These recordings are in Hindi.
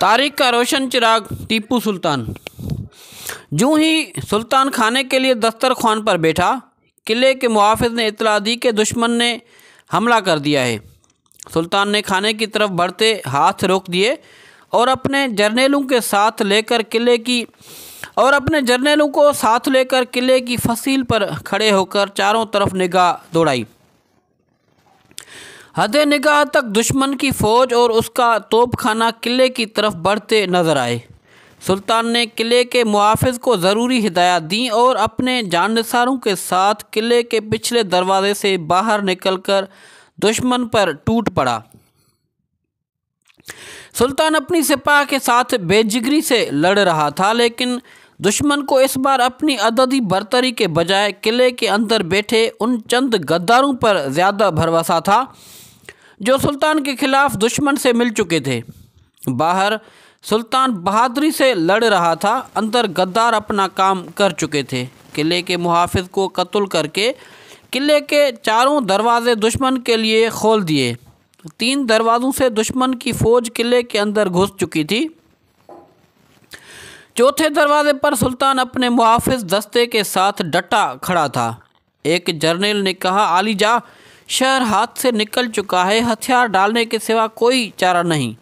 तारिक का रोशन चिराग टीपू सुल्तान जूँ ही सुल्तान खाने के लिए दस्तरखान पर बैठा किले के मुहाफ़ ने इतला दी कि दुश्मन ने हमला कर दिया है सुल्तान ने खाने की तरफ बढ़ते हाथ रोक दिए और अपने जर्नेलों के साथ लेकर किले की और अपने जर्नेलों को साथ लेकर किले की फसील पर खड़े होकर चारों तरफ निगाह दौड़ाई हद निगाह तक दुश्मन की फ़ौज और उसका तोप खाना किले की तरफ बढ़ते नजर आए सुल्तान ने किले के मुहाफ़ को ज़रूरी हिदायत दी और अपने जानसारों के साथ किले के पिछले दरवाजे से बाहर निकलकर दुश्मन पर टूट पड़ा सुल्तान अपनी सिपाह के साथ बेजिगरी से लड़ रहा था लेकिन दुश्मन को इस बार अपनी अददी बरतरी के बजाय किले के अंदर बैठे उन चंद गद्दारों पर ज़्यादा भरवसा था जो सुल्तान के खिलाफ दुश्मन से मिल चुके थे बाहर सुल्तान बहादुरी से लड़ रहा था अंदर गद्दार अपना काम कर चुके थे किले के मुहाफ़ को कत्ल करके किले के चारों दरवाजे दुश्मन के लिए खोल दिए तीन दरवाज़ों से दुश्मन की फ़ौज किले के अंदर घुस चुकी थी चौथे दरवाजे पर सुल्तान अपने मुहाफिज दस्ते के साथ डटा खड़ा था एक जर्नल ने कहा जा शहर हाथ से निकल चुका है हथियार डालने के सिवा कोई चारा नहीं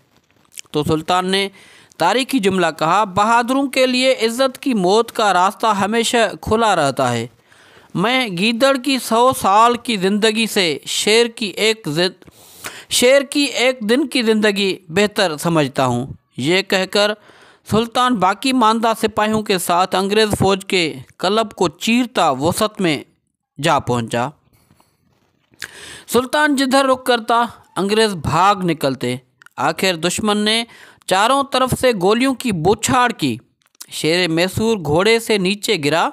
तो सुल्तान ने तारीखी जुमला कहा बहादुरों के लिए इज़्ज़त की मौत का रास्ता हमेशा खुला रहता है मैं गीदड़ की सौ साल की ज़िंदगी से शेर की एक शेर की एक दिन की ज़िंदगी बेहतर समझता हूँ ये कहकर सुल्तान बाकी मानदा सिपाहियों के साथ अंग्रेज़ फ़ौज के क्लब को चीरता वसत में जा पहुंचा। सुल्तान जिधर रुक करता अंग्रेज़ भाग निकलते आखिर दुश्मन ने चारों तरफ से गोलियों की बुछाड़ की शेर मैसूर घोड़े से नीचे गिरा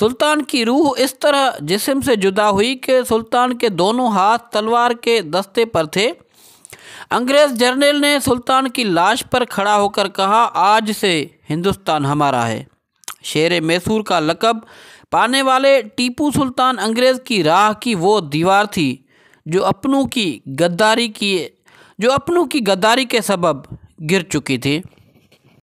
सुल्तान की रूह इस तरह जिसम से जुदा हुई कि सुल्तान के दोनों हाथ तलवार के दस्ते पर थे अंग्रेज जर्नल ने सुल्तान की लाश पर खड़ा होकर कहा आज से हिंदुस्तान हमारा है शेर मैसूर का लकब पाने वाले टीपू सुल्तान अंग्रेज़ की राह की वो दीवार थी जो अपनों की गद्दारी की जो अपनों की गद्दारी के सबब गिर चुकी थी